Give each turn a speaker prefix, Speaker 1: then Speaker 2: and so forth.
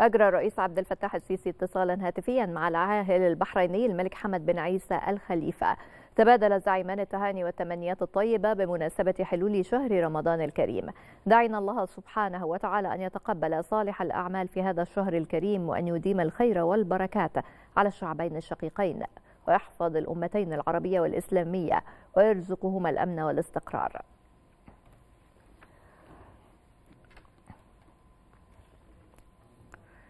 Speaker 1: أجرى الرئيس عبد الفتاح السيسي اتصالا هاتفيا مع العاهل البحريني الملك حمد بن عيسى الخليفة تبادل الزعيمان التهاني والتمنيات الطيبة بمناسبة حلول شهر رمضان الكريم دعينا الله سبحانه وتعالى أن يتقبل صالح الأعمال في هذا الشهر الكريم وأن يديم الخير والبركات على الشعبين الشقيقين ويحفظ الأمتين العربية والإسلامية ويرزقهما الأمن والاستقرار